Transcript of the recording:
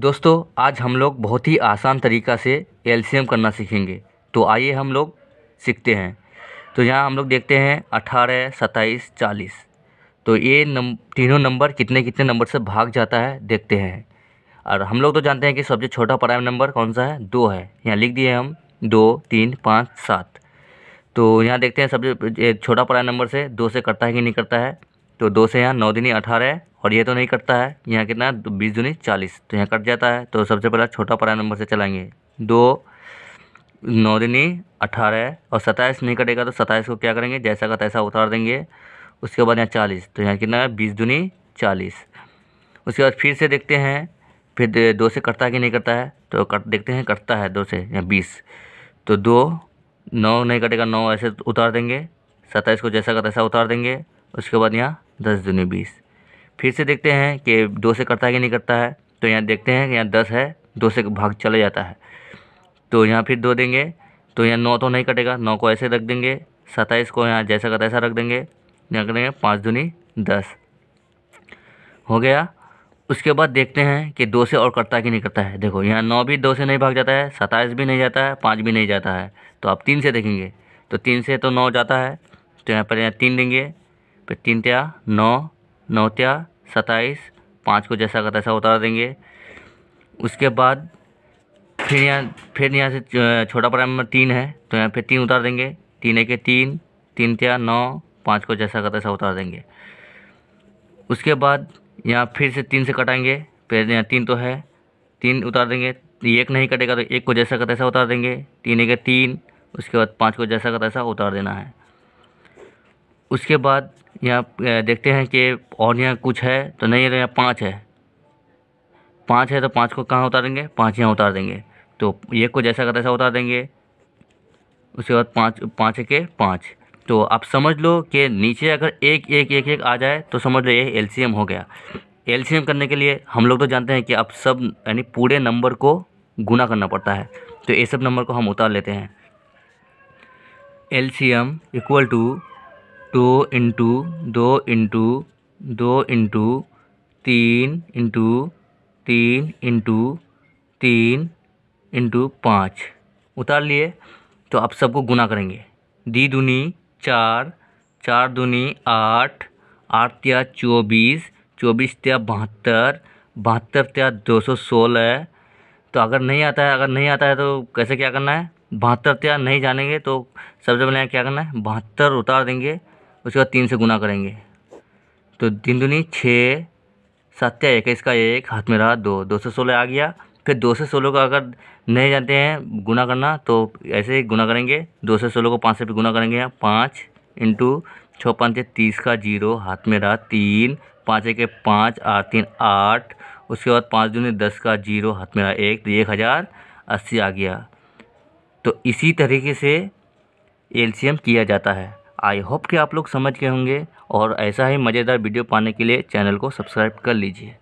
दोस्तों आज हम लोग बहुत ही आसान तरीक़ा से एलसीएम करना सीखेंगे तो आइए हम लोग सीखते हैं तो यहाँ हम लोग देखते हैं अठारह सत्ताईस चालीस तो ये नम तीनों नंबर कितने कितने नंबर से भाग जाता है देखते हैं और हम लोग तो जानते हैं कि सबसे छोटा प्राइम नंबर कौन सा है दो है यहाँ लिख दिए हम दो तीन पाँच सात तो यहाँ देखते हैं सबसे छोटा प्राइम नंबर से दो से करता है कि नहीं करता है तो दो से यहाँ नौ दुनी अठारह और ये तो नहीं कटता है यहाँ कितना बीस दूनी चालीस तो यहाँ कट जाता है तो सबसे पहला छोटा पराया नंबर से चलाएंगे दो नौ दुनी अठारह और सताइस नहीं कटेगा तो सताइस को क्या करेंगे जैसा का तैसा उतार देंगे उसके बाद यहाँ चालीस तो यहाँ कितना है बीस दूनी चालीस उसके बाद फिर से देखते हैं फिर दो से कटता है कि नहीं कटता है तो कट देखते हैं कटता है दो से यहाँ बीस तो दो नौ नहीं कटेगा नौ ऐसे उतार देंगे सत्ताईस को जैसा का तैसा उतार देंगे उसके बाद यहाँ दस दूनी बीस फिर से देखते हैं कि दो से करता है कि नहीं करता है तो यहाँ देखते हैं कि यहाँ दस है दो से भाग चला जाता है तो यहाँ फिर दो देंगे तो यहाँ नौ तो नहीं कटेगा नौ को ऐसे रख देंगे सत्ताईस को यहाँ जैसा का तैसा रख देंगे यहाँ करेंगे पाँच दूनी दस हो गया उसके बाद देखते हैं कि दो से और करता कि नहीं करता है देखो यहाँ नौ भी दो से नहीं भाग जाता है सत्ताईस भी नहीं जाता है पाँच भी नहीं जाता है तो आप तीन से देखेंगे तो तीन से तो नौ जाता है तो यहाँ पर यहाँ तीन देंगे फिर तीन त्या नौ नौ त्या सत्ताईस पाँच को जैसा का तैसा उतार देंगे उसके बाद फिर यहाँ फिर यहाँ से छोटा प्राइम नंबर तीन है तो यहाँ पे तीन उतार देंगे तीन एक तीन तीन त्या नौ पाँच को जैसा का तैसा उतार देंगे उसके बाद यहाँ फिर से तीन से कटाएंगे फिर यहाँ तीन तो है तीन उतार देंगे एक नहीं कटेगा तो एक को जैसा का तैसा उतार देंगे तीन एक तीन उसके बाद पाँच को जैसा का तैसा उतार देना है उसके बाद यहाँ देखते हैं कि और यहाँ कुछ है तो नहीं यहाँ पाँच है पाँच है तो पाँच को कहाँ उतारेंगे पाँच यहाँ उतार देंगे तो एक को जैसा का तैसा उतार देंगे उसके बाद पाँच पाँच के पाँच तो आप समझ लो कि नीचे अगर एक एक एक एक आ जाए तो समझ लो ये एल हो गया एल करने के लिए हम लोग तो जानते हैं कि अब सब यानी पूरे नंबर को गुना करना पड़ता है तो ये सब नंबर को हम उतार लेते हैं एम इक्वल टू दो इंटू दो इंटू दो इंटू तीन इंटू तीन इंटू तीन इंटू पाँच उतार लिए तो आप सबको गुना करेंगे दी दूनी चार चार दूनी आठ आठ त्या चौबीस चौबीस त्या बहत्तर बहत्तर त्या दो सौ सोलह तो अगर नहीं आता है अगर नहीं आता है तो कैसे क्या करना है बहत्तर त्या नहीं जानेंगे तो सबसे पहले क्या करना है बहत्तर उतार देंगे उसके बाद तीन से गुना करेंगे तो तीन दुनी छः सत्या एक इसका एक हाथ में रहा दो दो सौ सोलह आ गया फिर दो सौ सोलह का अगर नहीं जानते हैं गुना करना तो ऐसे ही गुना करेंगे दो सौ सोलह को पाँच से भी गुना करेंगे यहाँ पाँच इंटू छः पाँच तीस का जीरो हाथ में रहा तीन पाँच एक पाँच आठ तीन आठ उसके बाद पाँच दूनी दस का जीरो हाथ में रहा एक तो एक हज़ार अस्सी आ गया तो इसी तरीके से एम किया जाता है आई होप कि आप लोग समझ गए होंगे और ऐसा ही मज़ेदार वीडियो पाने के लिए चैनल को सब्सक्राइब कर लीजिए